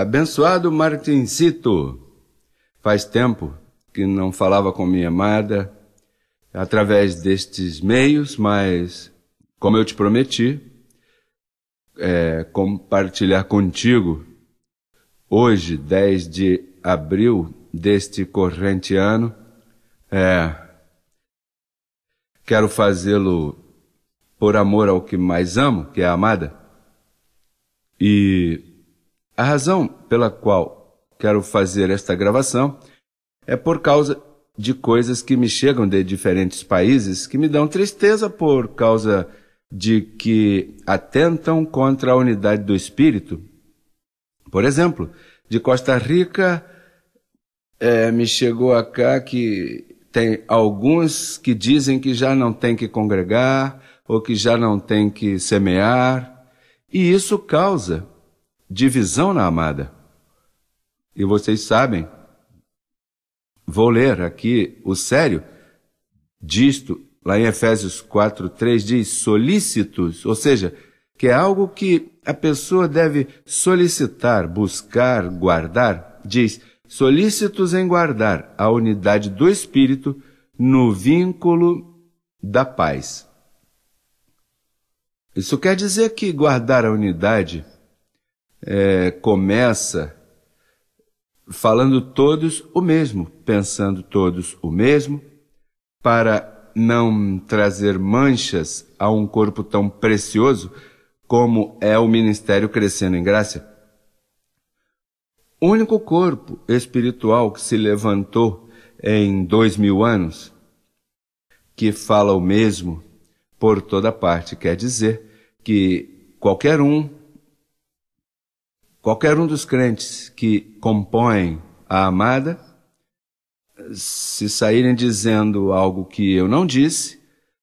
Abençoado Martincito! Faz tempo que não falava com minha amada através destes meios, mas, como eu te prometi, é, compartilhar contigo hoje, 10 de abril deste corrente ano, é, quero fazê-lo por amor ao que mais amo, que é a amada, e a razão pela qual quero fazer esta gravação é por causa de coisas que me chegam de diferentes países que me dão tristeza por causa de que atentam contra a unidade do espírito. Por exemplo, de Costa Rica é, me chegou cá que tem alguns que dizem que já não tem que congregar ou que já não tem que semear, e isso causa divisão na amada. E vocês sabem, vou ler aqui o sério disto, lá em Efésios 4, 3 diz: solícitos, ou seja, que é algo que a pessoa deve solicitar, buscar, guardar, diz: solícitos em guardar a unidade do espírito no vínculo da paz. Isso quer dizer que guardar a unidade é, começa falando todos o mesmo, pensando todos o mesmo, para não trazer manchas a um corpo tão precioso como é o ministério crescendo em graça. O único corpo espiritual que se levantou em dois mil anos, que fala o mesmo por toda parte, quer dizer que qualquer um Qualquer um dos crentes que compõem a amada, se saírem dizendo algo que eu não disse,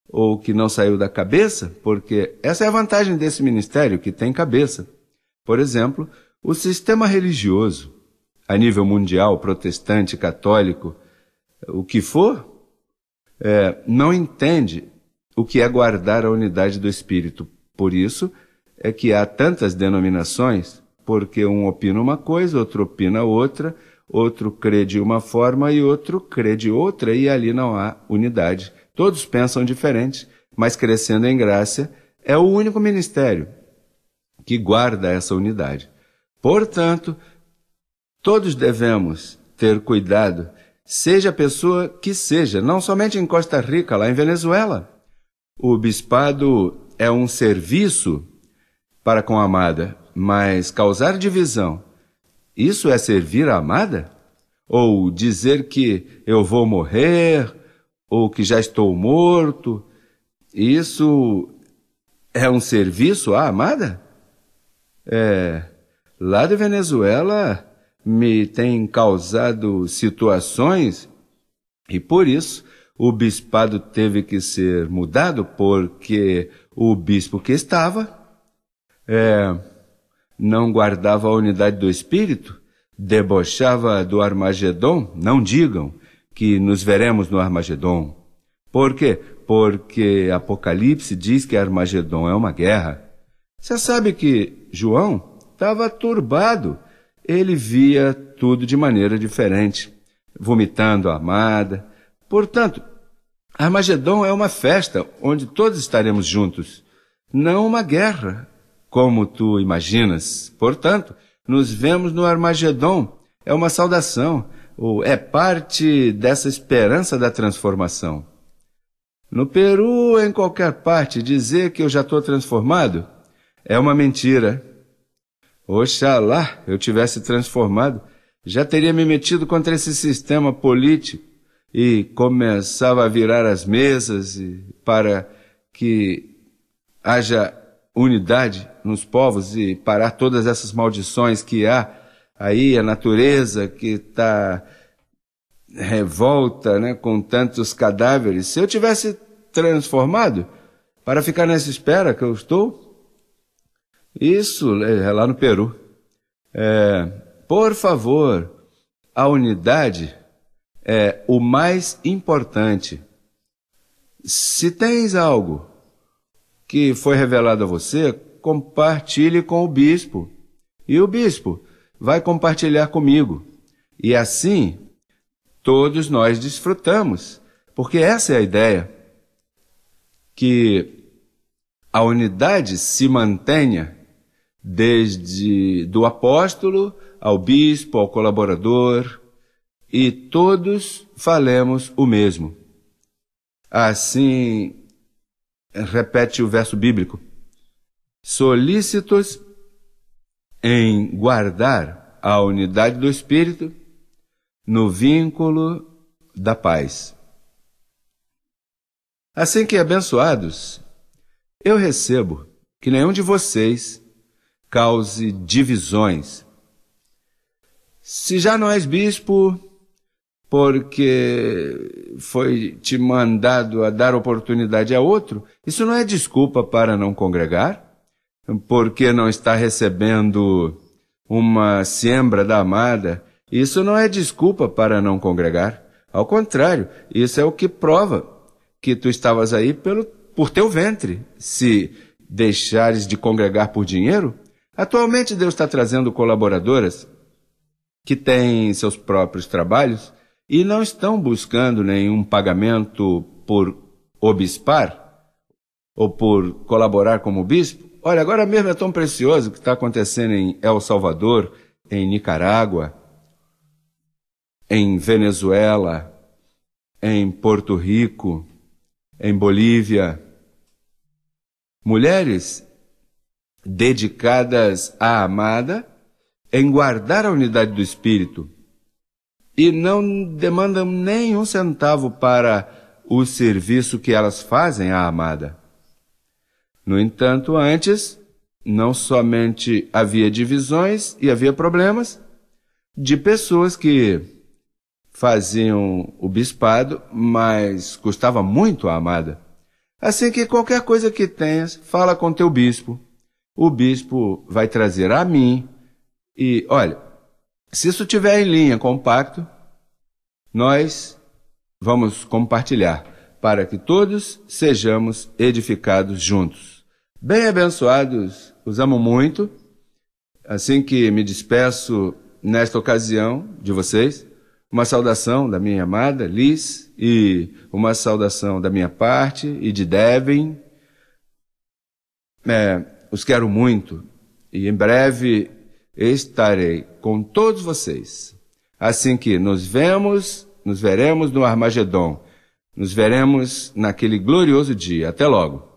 ou que não saiu da cabeça, porque essa é a vantagem desse ministério, que tem cabeça. Por exemplo, o sistema religioso, a nível mundial, protestante, católico, o que for, é, não entende o que é guardar a unidade do espírito. Por isso é que há tantas denominações porque um opina uma coisa, outro opina outra, outro crê de uma forma e outro crê de outra, e ali não há unidade. Todos pensam diferente, mas crescendo em graça é o único ministério que guarda essa unidade. Portanto, todos devemos ter cuidado, seja a pessoa que seja, não somente em Costa Rica, lá em Venezuela. O bispado é um serviço para com a amada mas causar divisão, isso é servir a amada? Ou dizer que eu vou morrer, ou que já estou morto, isso é um serviço à amada? É, lá da Venezuela me tem causado situações e por isso o bispado teve que ser mudado porque o bispo que estava é, não guardava a unidade do espírito, debochava do Armagedon, não digam que nos veremos no Armagedon. Por quê? Porque Apocalipse diz que Armagedon é uma guerra. Você sabe que João estava turbado. Ele via tudo de maneira diferente, vomitando a amada. Portanto, Armagedon é uma festa onde todos estaremos juntos, não uma guerra como tu imaginas. Portanto, nos vemos no Armagedon. É uma saudação, ou é parte dessa esperança da transformação. No Peru, em qualquer parte, dizer que eu já estou transformado é uma mentira. Oxalá eu tivesse transformado, já teria me metido contra esse sistema político e começava a virar as mesas para que haja unidade nos povos e parar todas essas maldições que há aí, a natureza que está revolta né, com tantos cadáveres. Se eu tivesse transformado para ficar nessa espera que eu estou, isso é, é lá no Peru. É, por favor, a unidade é o mais importante. Se tens algo que foi revelado a você compartilhe com o bispo. E o bispo vai compartilhar comigo. E assim, todos nós desfrutamos, porque essa é a ideia. Que a unidade se mantenha desde do apóstolo ao bispo, ao colaborador, e todos falemos o mesmo. Assim, repete o verso bíblico: solícitos em guardar a unidade do espírito no vínculo da paz. Assim que abençoados, eu recebo que nenhum de vocês cause divisões. Se já não és bispo, porque foi te mandado a dar oportunidade a outro, isso não é desculpa para não congregar? porque não está recebendo uma sembra da amada, isso não é desculpa para não congregar. Ao contrário, isso é o que prova que tu estavas aí pelo, por teu ventre. Se deixares de congregar por dinheiro, atualmente Deus está trazendo colaboradoras que têm seus próprios trabalhos e não estão buscando nenhum pagamento por obispar ou por colaborar como bispo, Olha, agora mesmo é tão precioso o que está acontecendo em El Salvador, em Nicarágua, em Venezuela, em Porto Rico, em Bolívia. Mulheres dedicadas à amada em guardar a unidade do espírito e não demandam nenhum centavo para o serviço que elas fazem à amada. No entanto, antes, não somente havia divisões e havia problemas de pessoas que faziam o bispado, mas custava muito a amada. Assim que qualquer coisa que tenhas, fala com teu bispo. O bispo vai trazer a mim. E olha, se isso tiver em linha com o pacto, nós vamos compartilhar para que todos sejamos edificados juntos bem abençoados. Os amo muito. Assim que me despeço nesta ocasião de vocês, uma saudação da minha amada Liz e uma saudação da minha parte e de Devin. É, os quero muito e em breve estarei com todos vocês. Assim que nos vemos, nos veremos no Armagedon. Nos veremos naquele glorioso dia. Até logo.